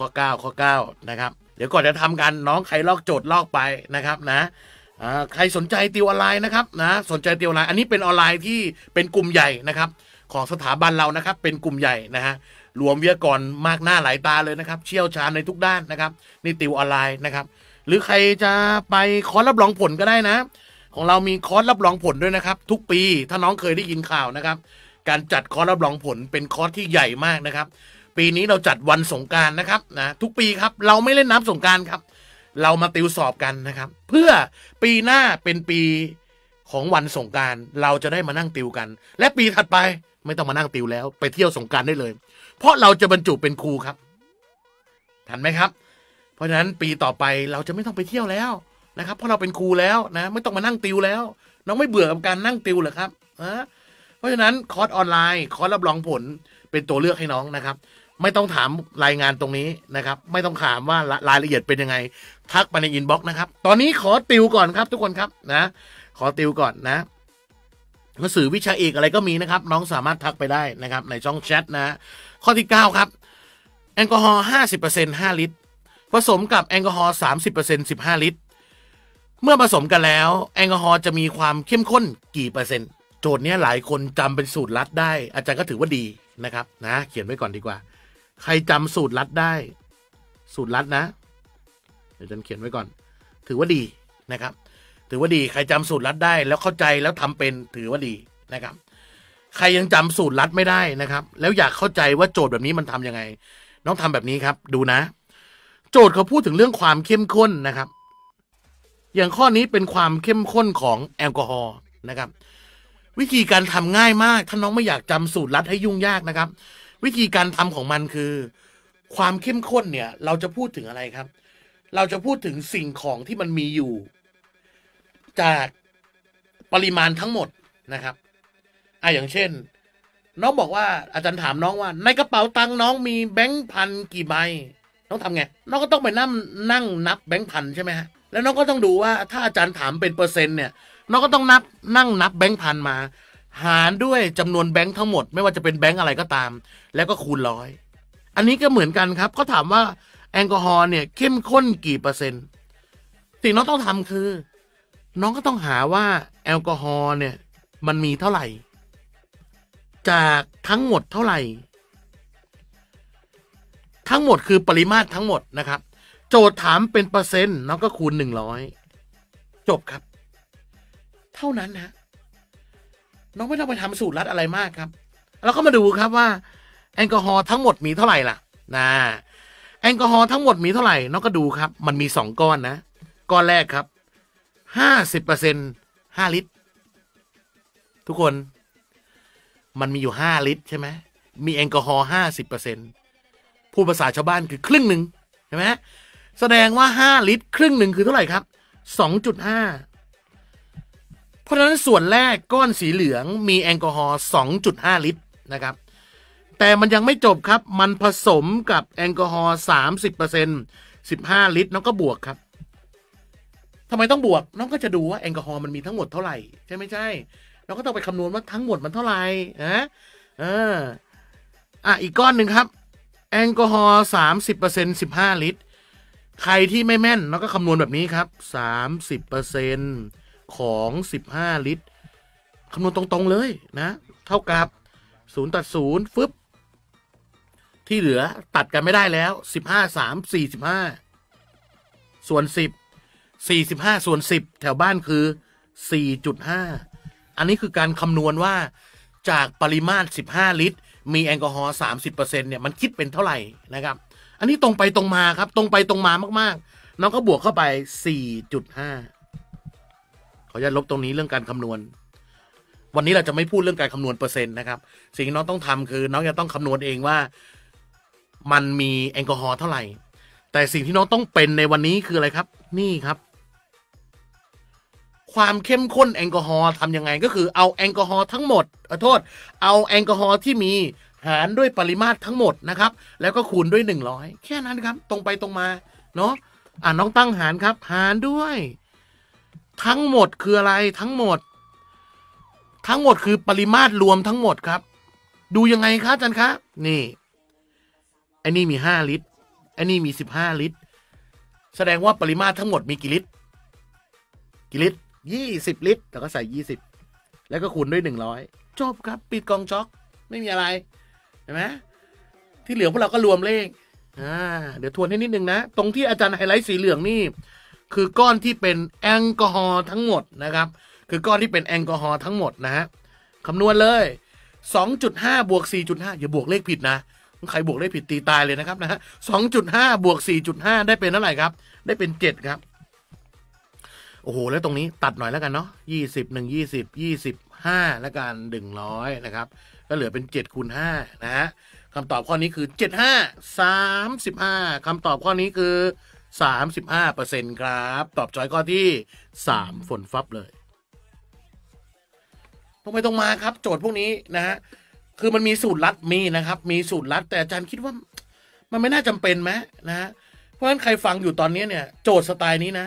ข้อ9ข้อ9นะครับ เดี๋ยวก่อนจะทำกัน น้องใครลอกโจทย์ลอกไปนะครับนะใครสนใจติวออนไลน์นะครับนะ สนใจติวออนไลน์ อันนี้เป็นออนไลน์ที่เป็นกลุ่มใหญ่นะครับ ของสถาบันเรานะครับ เป็นกลุ่มใหญ่นะฮะ รวมวิทยากรมากหน้าหลายตาเลยนะครับ เชี่ยวชาญในทุกด้านนะครับ นี่ติวออนไลน์นะครับ หรือใครจะไปคอร์สรับรองผลก็ได้นะ ของเรามีคอร์สรับรองผลด้วยนะครับ ทุกปีถ้าน้องเคยได้ยินข่าวนะครับ การจัดคอร์สรับรองผลเป็นคอร์สที่ใหญ่มากนะครับปีนี้เราจัดวันสงการนะครับนะทุกปีครับ เราไม่เล่นน้ำสงการครับ เรามาติวสอบกันนะครับ เพื่อปีหน้าเป็นปีของวันสงการ เราจะได้มานั่งติวกัน และปีถัดไปไม่ต้องมานั่งติวแล้ว ไปเที่ยวสงการได้เลย เพราะเราจะบรรจุเป็นครูครับ ทันไหมครับ เพราะฉะนั้นปีต่อไปเราจะไม่ต้องไปเที่ยวแล้วนะครับ เพราะเราเป็นครูแล้วนะไม่ต้องมานั่งติวแล้วน้องไม่เบื่อกับการนั่งติวหรอครับเพราะฉะนั้นคอร์สออนไลน์คอร์สรับรองผลเป็นตัวเลือกให้น้องนะครับไม่ต้องถามรายงานตรงนี้นะครับ ไม่ต้องถามว่ารายละเอียดเป็นยังไง ทักไปในอินบ็อกซ์นะครับตอนนี้ขอติวก่อนครับ ทุกคนครับนะ ขอติวก่อนนะหนังสือวิชาเอกอะไรก็มีนะครับ น้องสามารถทักไปได้นะครับในช่องแชทนะข้อที่9ครับแอลกอฮอล์ห้าสิบเเปอร์์ซ็นตห้าลิตร ผสมกับแอลกอฮอล์สสสามิิบเเปอร์์ซ็นตบห้าลิตร เมื่อผสมกันแล้วแอลกอฮอล์จะมีความเข้มข้นกี่ เปอร์เซ็นต์โจทย์นี้หลายคนจำเป็นสูตรลัดได้อาจารย์ก็ถือว่าดีนะครับนะ เขียนไว้ก่อนดีกว่าใครจำสูตรลัดได้ สูตรลัดนะเดี๋ยวฉันเขียนไว้ก่อน ถือว่าดีนะครับ ถือว่าดีใครจำสูตรลัดได้ แล้วเข้าใจแล้วทำเป็นถือว่าดีนะครับ ใครยังจำสูตรลัดไม่ได้นะครับ แล้วอยากเข้าใจว่าโจทย์แบบนี้มันทำยังไง น้องทำแบบนี้ครับ ดูนะ โจทย์เขาพูดถึงเรื่องความเข้มข้นนะครับ อย่างข้อนี้เป็นความเข้มข้นของแอลกอฮอล์นะครับ วิธีการทำง่ายมากถ้าน้องไม่อยากจำสูตรลัดให้ยุ่งยากนะครับวิธีการทำของมันคือ ความเข้มข้นเนี่ยเราจะพูดถึงอะไรครับ เราจะพูดถึงสิ่งของที่มันมีอยู่ จากปริมาณทั้งหมดนะครับอ่ะอย่างเช่นน้องบอกว่า อาจารย์ถามน้องว่า ในกระเป๋าตังค์น้องมีแบงค์พันกี่ใบน้องทำไงน้องก็ต้องไปนั่งนั่งนับแบงค์พันใช่ไหมฮะแล้วน้องก็ต้องดูว่าถ้าอาจารย์ถามเป็นเปอร์เซ็นต์เนี่ยน้องก็ต้องนับนั่งนับแบงค์พันมาหารด้วยจำนวนแบงค์ทั้งหมด ไม่ว่าจะเป็นแบงค์อะไรก็ตาม แล้วก็คูณร้อยอันนี้ก็เหมือนกันครับเขาถามว่าแอลกอฮอล์เนี่ย เข้มข้นกี่เปอร์เซ็นต์สิ่งน้องต้องทำคือ น้องก็ต้องหาว่าแอลกอฮอล์เนี่ย มันมีเท่าไหร่ จากทั้งหมดเท่าไหร่ ทั้งหมดคือปริมาตรทั้งหมดนะครับ โจทย์ถามเป็นเปอร์เซ็นต์น้องก็คูณหนึ่งร้อยจบครับ เท่านั้นนะเราไม่ต้องไปทำสูตรลัดอะไรมากครับแล้วก็มาดูครับว่าแอลกอฮอล์ทั้งหมดมีเท่าไหร่ล่ะนะ แอลกอฮอล์ทั้งหมดมีเท่าไหร่น้องก็ดูครับ มันมีสองก้อนนะ ก้อนแรกครับห้าสิบเปอร์เซ็นห้าลิตรทุกคน มันมีอยู่ห้าลิตรใช่ไหม มีแอลกอฮอล์ห้าสิบเปอร์เซ็นต์พูดภาษาชาวบ้านคือครึ่งหนึ่งใช่ไหมแสดงว่าห้าลิตรครึ่งหนึ่งคือเท่าไหร่ครับสองจุดห้าเพราะฉะนั้นส่วนแรกก้อนสีเหลืองมีแอลกอฮอล์ 2.5 ลิตรนะครับ แต่มันยังไม่จบครับ มันผสมกับแอลกอฮอล์ 30% 15 ลิตรน้องก็บวกครับทำไมต้องบวกน้องก็จะดูว่าแอลกอฮอล์มันมีทั้งหมดเท่าไหร่ ใช่ไหมใช่เราก็ต้องไปคำนวณว่าทั้งหมดมันเท่าไหร่นะอออ่าอีกก้อนหนึ่งครับ แอลกอฮอล์สามสิบเปอร์เซ็นสิบห้าลิตร ใครที่ไม่แม่นเราก็คำนวณแบบนี้ครับสามสิบเปอร์เซ็นต์ของ 15 ลิตร คำนวณตรงๆเลย นะ เท่ากับ 0 ตัด 0 ฟึบที่เหลือตัดกันไม่ได้แล้ว 15 3 45 ส่วน 10 45 ส่วน 10 แถวบ้านคือ 4.5 อันนี้คือการคำนวณว่าจากปริมาตร 15 ลิตร มีแอลกอฮอล์ 30%เนี่ย มันคิดเป็นเท่าไหร่นะครับ อันนี้ตรงไปตรงมาครับ ตรงไปตรงมามากๆน้องก็บวกเข้าไป 4.5ขออนุญาตลบตรงนี้เรื่องการคำนวณ วันนี้เราจะไม่พูดเรื่องการคำนวณเปอร์เซ็นต์นะครับ สิ่งน้องต้องทำคือน้องจะต้องคำนวณเองว่ามันมีแอลกอฮอล์เท่าไหร่ แต่สิ่งที่น้องต้องเป็นในวันนี้คืออะไรครับ นี่ครับ ความเข้มข้นแอลกอฮอล์ทำยังไง ก็คือเอาแอลกอฮอล์ทั้งหมดขอโทษ เอาแอลกอฮอล์ที่มีหารด้วยปริมาตรทั้งหมดนะครับ แล้วก็คูณด้วย100แค่นั้นครับ ตรงไปตรงมา เนาะ อ่าน้องตั้งหารครับ หารด้วยทั้งหมดคืออะไรทั้งหมด ทั้งหมดคือปริมาตรรวมทั้งหมดครับ ดูยังไงครับอาจารย์ครับนี่อันนี้มีห้าลิตรอันนี้มีสิบห้าลิตร แสดงว่าปริมาตรทั้งหมดมีกี่ลิตรกี่ลิตรยี่สิบลิตรแล้วก็ใส่ยี่สิบแล้วก็คูณด้วยหนึ่งร้อยจบครับ ปิดกองช็อก ไม่มีอะไรเห็นไหมที่เหลือพวกเราก็รวมเลขอ่าเดี๋ยวทวนให้นิดนึงนะ ตรงที่อาจารย์ไฮไลท์สีเหลืองนี่คือก้อนที่เป็นแอลกอฮอล์ทั้งหมดนะครับ คือก้อนที่เป็นแอลกอฮอล์ทั้งหมดนะฮะคำนวณเลย 2.5บวก4.5อย่าบวกเลขผิดนะ ใครบวกเลขผิดตีตายเลยนะครับนะฮะ2.5บวก4.5 ได้เป็นเท่าไหร่ครับ ได้เป็น 7 ครับ โอ้โหแล้วตรงนี้ตัดหน่อยแล้วกันเนาะ20 1 20 25 แล้วกัน100นะครับ ก็เหลือเป็น7คูณ5นะฮะคำตอบข้อนี้คือ 75 35คำตอบข้อนี้คือ35%ครับ ตอบจอยข้อที่ 3 ฝนฟับเลยตรงไปตรงมาครับ โจทย์พวกนี้นะฮะ คือมันมีสูตรลัดมีนะครับ มีสูตรลัด แต่อาจารย์คิดว่ามันไม่น่าจำเป็นไหมนะฮะ เพราะฉะนั้นใครฟังอยู่ตอนนี้เนี่ย โจทย์สไตล์นี้นะ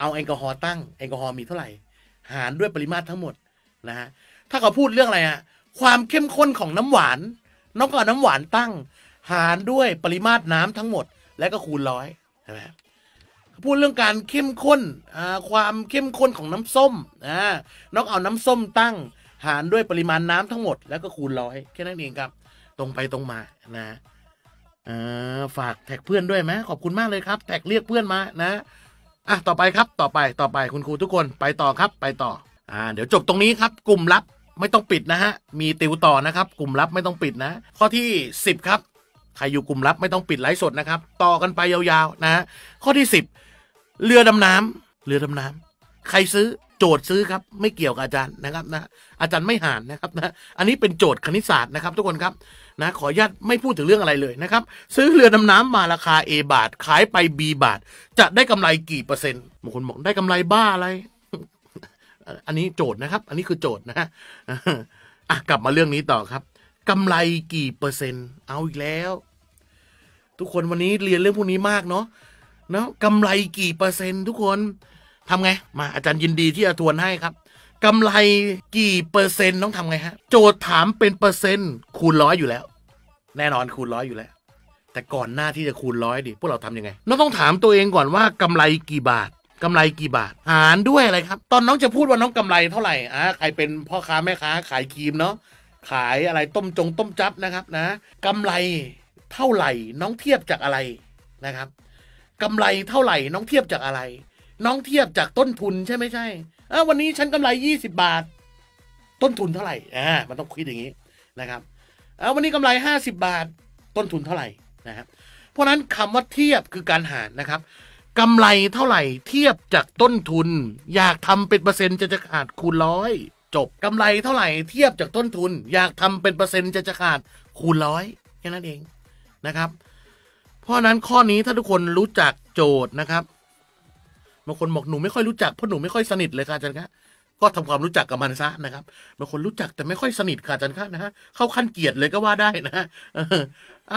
เอาแอลกอฮอล์ตั้งแอลกอฮอล์มีเท่าไหร่ หารด้วยปริมาตรทั้งหมดนะฮะถ้าเขาพูดเรื่องอะไรอะความเข้มข้นของน้ำหวานน้องก็อน้ำหวานตั้ง หารด้วยปริมาตรน้ำทั้งหมด และก็คูณร้อยช่ไหมพูดเรื่องการเข้มข้นความเข้มข้นของน้ำส้มน้องเอาน้ำส้มตั้งหารด้วยปริมาณน้ำทั้งหมดแล้วก็คูณร้อยแค่นั้นเองครับ ตรงไปตรงมานะฝากแท็กเพื่อนด้วยไหมขอบคุณมากเลยครับ แท็กเรียกเพื่อนมานะอ่ะต่อไปครับ ต่อไปต่อไปคุณครูทุกคนไปต่อครับ ไปต่อ อ่า เดี๋ยวจบตรงนี้ครับ กลุ่มลับไม่ต้องปิดนะฮะ มีติวต่อนะครับ กลุ่มลับไม่ต้องปิดนะข้อที่10ครับใครอยู่กลุ่มลับไม่ต้องปิดไลฟ์สดนะครับ ต่อกันไปยาวๆนะข้อที่ 10เรือดำน้ำ เรือดำน้ำ ใครซื้อ โจทย์ซื้อครับ ไม่เกี่ยวกับอาจารย์นะครับนะ อาจารย์ไม่หานนะครับนะอันนี้เป็นโจทย์คณิตศาสตร์นะครับ ทุกคนครับ นะขออนุญาตไม่พูดถึงเรื่องอะไรเลยนะครับ ซื้อเรือดำน้ำมาราคา A บาท ขายไป B บาท จะได้กำไรกี่เปอร์เซ็นต์บางคนบอกได้กำไรบ้าอะไรอันนี้โจทย์นะครับ อันนี้คือโจทย์นะฮะะกลับมาเรื่องนี้ต่อครับกำไรกี่เปอร์เซ็นต์ เอาอีกแล้ว ทุกคนวันนี้เรียนเรื่องพวกนี้มากเนาะเนาะกำไรกี่เปอร์เซ็นต์ทุกคน ทำไง มา อาจารย์ยินดีที่จะทวนให้ครับ กำไรกี่เปอร์เซ็นต์ ต้องทำไงฮะ โจทย์ถามเป็นเปอร์เซ็นต์ คูณร้อยอยู่แล้ว แน่นอนคูณร้อยอยู่แล้ว แต่ก่อนหน้าที่จะคูณร้อยดิพวกเราทำยังไงน้องต้องถามตัวเองก่อนว่ากำไรกี่บาทกำไรกี่บาทหารด้วยอะไรครับ ตอนน้องจะพูดว่าน้องกำไรเท่าไหร่อ่าใครเป็นพ่อค้าแม่ค้าขายครีมเนาะขายอะไรต้มจงต้มจับนะครับนะกำไรเท่าไหร่ น้องเทียบจากอะไรนะครับกำไรเท่าไหร่น้องเทียบจากอะไร น้องเทียบจากต้นทุนใช่ไม่ใช่อ่วันนี้ฉันกำไรยี่สิบบาท ต้นทุนเท่าไหร่อ่ามันต้องคิดอย่างนี้นะครับอ่าวันนี้กำไรห้าสิบบาท ต้นทุนเท่าไหร่นะครับเพราะนั้นคำว่าเทียบคือการหารนะครับกำไรเท่าไหร่ เทียบจากต้นทุนอยากทำเป็นเปอร์เซ็นต์จะจะขาดคูณร้อยจบกำไรเท่าไหร่เทียบจากต้นทุน อยากทำเป็นเปอร์เซ็นต์จะจะขาดคูณร้อยแค่นั้นเองนะครับ เพราะนั้นข้อนี้ถ้าทุกคนรู้จักโจทย์นะครับบางคนบอกหนูไม่ค่อยรู้จักเพราะหนูไม่ค่อยสนิทเลยค่ะอาจารย์คะก็ทำความรู้จักกับมันซะนะครับบางคนรู้จักแต่ไม่ค่อยสนิทค่ะอาจารย์คะนะฮะเข้าขั้นเกียรติเลยก็ว่าได้นะฮะ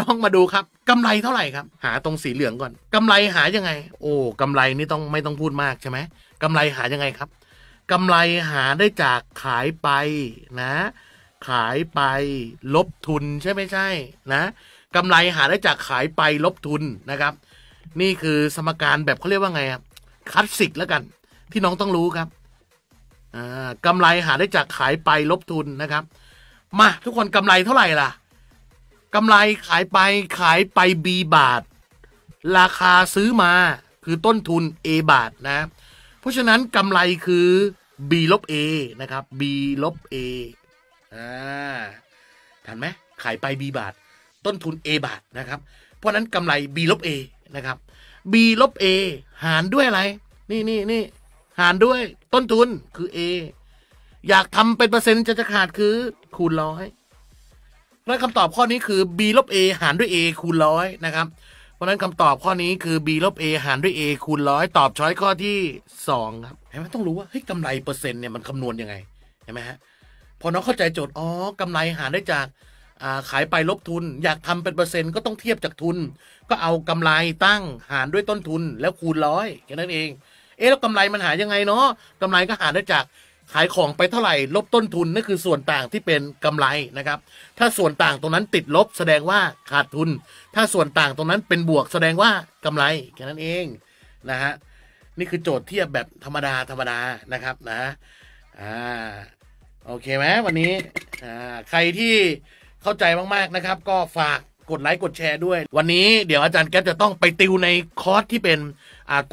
น้องมาดูครับ กำไรเท่าไหร่ครับ หาตรงสีเหลืองก่อน กำไรหายังไง โอ้กำไรนี่ต้องไม่ต้องพูดมากใช่ไหมกำไรหายังไงครับกำไรหาได้จากขายไปนะขายไปลบทุนใช่ไม่ใช่นะกำไรหาได้จากขายไปลบทุนนะครับ นี่คือสมการแบบเขาเรียกว่าไงครับคลาสสิกแล้วกันที่น้องต้องรู้ครับกำไรหาได้จากขายไปลบทุนนะครับ มาทุกคนกำไรเท่าไหร่ล่ะกำไรขายไปขายไป B บาท ราคาซื้อมาคือต้นทุน A บาทนะเพราะฉะนั้นกำไรคือ b ลบ a นะครับ b ลบ a อ่าทันไหมขายไป b บาทต้นทุน a บาทนะครับ เพราะนั้นกำไร b ลบ a นะครับ b ลบ a หารด้วยอะไร นี่นี่นี่หารด้วยต้นทุนคือ a อยากทำเป็นเปอร์เซ็นต์จะจะขาดคือ คูณร้อยและคำตอบข้อนี้คือ b ลบ a หารด้วย a คูณร้อยนะครับราะนั้นคำตอบข้อนี้คือ b ลบ a หารด้วย a คูณร้อย ตอบช้อยข้อที่ 2 ครับ เห็นไหมต้องรู้ว่าเฮ้ยกำไรเปอร์เซ็นต์เนี่ยมันคำนวณยังไงเห็นไหมฮะ พอน้องเข้าใจโจทย์ อ๋อกำไรหารได้จากขายไปลบทุน อยากทำเป็นเปอร์เซ็นต์ก็ต้องเทียบจากทุน ก็เอากำไรตั้งหารด้วยต้นทุน แล้วคูณร้อยแค่นั้นเอง เอ๊ะแล้วกำไรมันหายังไงเนาะกำไรก็หารได้จากขายของไปเท่าไหร่ลบต้นทุนนั่นคือส่วนต่างที่เป็น กำไรนะครับถ้าส่วนต่างตรงนั้นติดลบแสดงว่าขาดทุน ถ้าส่วนต่างตรงนั้นเป็นบวกแสดงว่า กำไร แค่นั้นเอง นะ ฮะ นี่คือโจทย์เทียบแบบธรรมดาธรรมดานะครับนะอ่าโอเคไหมวันนี้อ่าใครที่เข้าใจมากๆนะครับก็ฝากกดไลค์กดแชร์ด้วยวันนี้เดี๋ยวอาจารย์แก๊ปจะต้องไปติวในคอร์สที่เป็น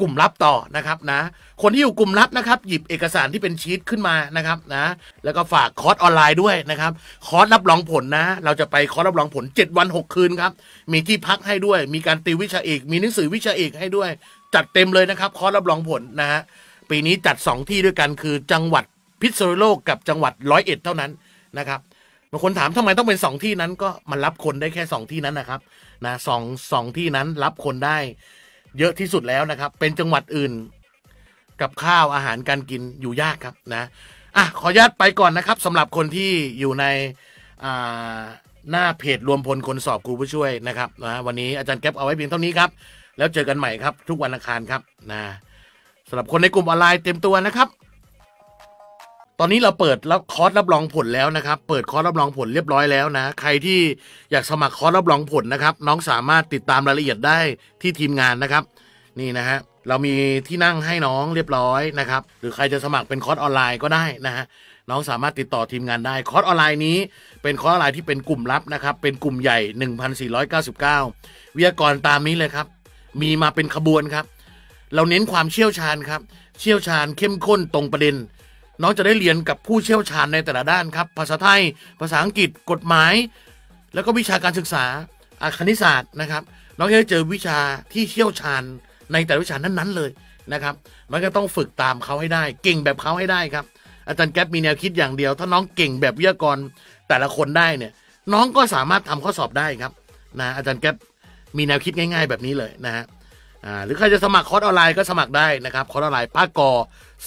กลุ่มลับต่อนะครับนะคนที่อยู่กลุ่มลับนะครับหยิบเอกสารที่เป็นชีตขึ้นมานะครับนะแล้วก็ฝากคอร์สออนไลน์ด้วยนะครับ คอร์สรับรองผลนะเราจะไปคอร์สรับรองผล7วัน6คืนครับมีที่พักให้ด้วย มีการติววิชาเอก มีหนังสือวิชาเอกให้ด้วย จัดเต็มเลยนะครับ คอร์สรับรองผลนะฮะปีนี้จัด 2 ที่ด้วยกันคือจังหวัดพิษณุโลกกับจังหวัดร้อยเอ็ดเท่านั้นนะครับบางคนถามทำไมต้องเป็นสองที่นั้นก็มันรับคนได้แค่สองที่นั้นนะครับนะสองสองที่นั้นรับคนได้ เยอะที่สุดแล้วนะครับ เป็นจังหวัดอื่น กับข้าวอาหารการกินอยู่ยากครับ นะ อ่ะขออนุญาตไปก่อนนะครับ สำหรับคนที่อยู่ในอ่าหน้าเพจรวมพลคนสอบครูผู้ช่วย นะครับนะวันนี้อาจารย์แก๊บเอาไว้เพียงเท่านี้ครับแล้วเจอกันใหม่ครับ ทุกวันอังคารครับนะสำหรับคนในกลุ่มออนไลน์เต็มตัวนะครับตอนนี้เราเปิดรับคอร์สรับรองผลแล้วนะครับ เปิดคอร์สรับรองผลเรียบร้อยแล้วนะใครที่อยากสมัครคอร์สรับรองผลนะครับน้องสามารถติดตามรายละเอียดได้ที่ทีมงานนะครับนี่นะฮะ เรามีที่นั่งให้น้องเรียบร้อยนะครับหรือใครจะสมัครเป็นคอร์สออนไลน์ก็ได้นะฮะ น้องสามารถติดต่อทีมงานได้ คอร์สออนไลน์นี้เป็นคอร์สออนไลน์ที่เป็นกลุ่มลับนะครับเป็นกลุ่มใหญ่ 1499 วิทยากรตามนี้เลยครับ มีมาเป็นขบวนครับ เราเน้นความเชี่ยวชาญครับเชี่ยวชาญเข้มข้นตรงประเด็นน้องจะได้เรียนกับผู้เชี่ยวชาญในแต่ละด้านครับ ภาษาไทยภาษาอังกฤษกฎหมาย แล้วก็วิชาการศึกษาอาคณิตศาสตร์นะครับ น้องจะได้เจอวิชาที่เชี่ยวชาญในแต่ละวิชานั้น ๆเลยนะครับ มันก็ต้องฝึกตามเขาให้ได้ เก่งแบบเขาให้ได้ครับ อาจารย์แก๊ปมีแนวคิดอย่างเดียว ถ้าน้องเก่งแบบวิทยากรแต่ละคนได้เนี่ย น้องก็สามารถทำข้อสอบได้ครับนะอาจารย์แก๊ปมีแนวคิดง่าย ๆ แบบนี้เลยนะฮะอ่าหรือใครจะสมัครคอร์สออนไลน์ก็สมัครได้นะครับคอร์สออนไลน์ป้ากอ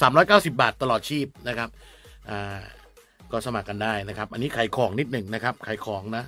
390 บาทตลอดชีพนะครับอ่าก็สมัครกันได้นะครับ อันนี้ขายของนิดหนึ่งนะครับขายของนะ